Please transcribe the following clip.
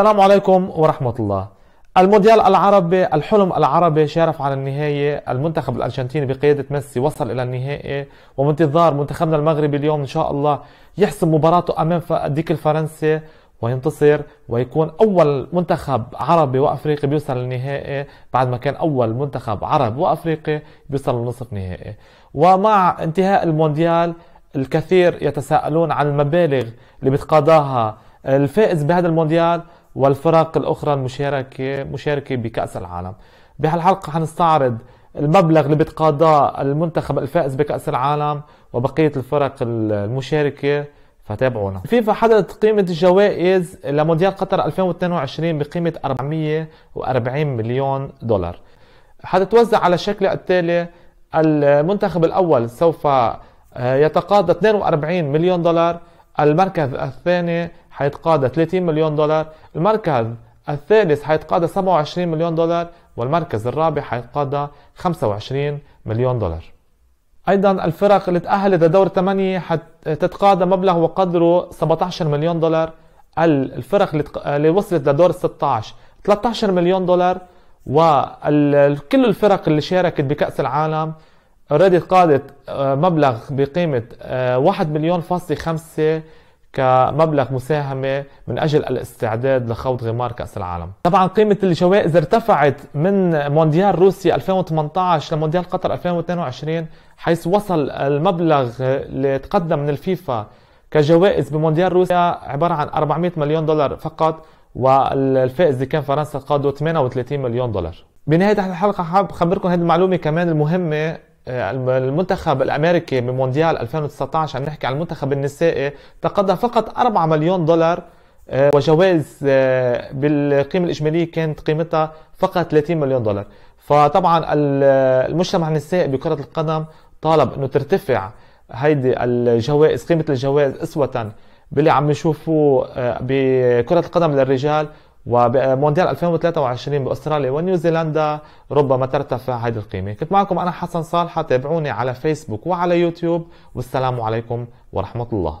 السلام عليكم ورحمة الله المونديال العربي الحلم العربي شارف على النهاية المنتخب الأرجنتيني بقيادة ميسي وصل إلى النهائي وبانتظار منتخبنا المغربي اليوم إن شاء الله يحسم مباراته أمام الديك الفرنسي وينتصر ويكون أول منتخب عربي وأفريقي بيوصل للنهائي بعد ما كان أول منتخب عربي وأفريقي بيوصل للنصف نهائي ومع انتهاء المونديال الكثير يتساءلون عن المبالغ اللي بتقاضاها الفائز بهذا المونديال والفرق الأخرى المشاركة مشاركة بكأس العالم بهالحلقة حنستعرض المبلغ اللي بتقاضاه المنتخب الفائز بكأس العالم وبقية الفرق المشاركة فتابعونا فيفا حددت قيمة الجوائز لمونديال قطر 2022 بقيمة 440 مليون دولار حتتوزع على الشكل التالي المنتخب الأول سوف آه، يتقاضى 42 مليون دولار المركز الثاني حيتقاضى 30 مليون دولار المركز الثالث حيتقاضى 27 مليون دولار والمركز الرابع حيتقاضى 25 مليون دولار ايضا الفرق اللي تاهلت لدور الثمانية حتتقاضى مبلغ وقدره 17 مليون دولار الفرق اللي وصلت لدور ال 16 13 مليون دولار وكل الفرق اللي شاركت بكأس العالم اوريدي قادت آه، مبلغ بقيمة 1 آه، مليون فاصل خمسة كمبلغ مساهمة من أجل الاستعداد لخوض غمار كأس العالم طبعا قيمة الجوائز ارتفعت من مونديال روسيا 2018 لمونديال قطر 2022 حيث وصل المبلغ اللي تقدم من الفيفا كجوائز بمونديال روسيا عبارة عن 400 مليون دولار فقط والفائز اللي كان فرنسا قاده 38 مليون دولار بنهاية الحلقة حاب خبركم هذه المعلومة كمان المهمة آه، المنتخب الامريكي بمونديال 2019 عم نحكي عن المنتخب النسائي تقدم فقط 4 مليون دولار آه، وجوائز آه، بالقيمه الاجماليه كانت قيمتها فقط 30 مليون دولار فطبعا المجتمع النسائي بكره القدم طالب انه ترتفع هيدي الجوائز قيمه الجوائز اسوه باللي عم نشوفوه بكره القدم للرجال ومونديال 2023 باستراليا ونيوزيلندا ربما ترتفع هذه القيمه كنت معكم انا حسن صالحه تابعوني على فيسبوك وعلى يوتيوب والسلام عليكم ورحمه الله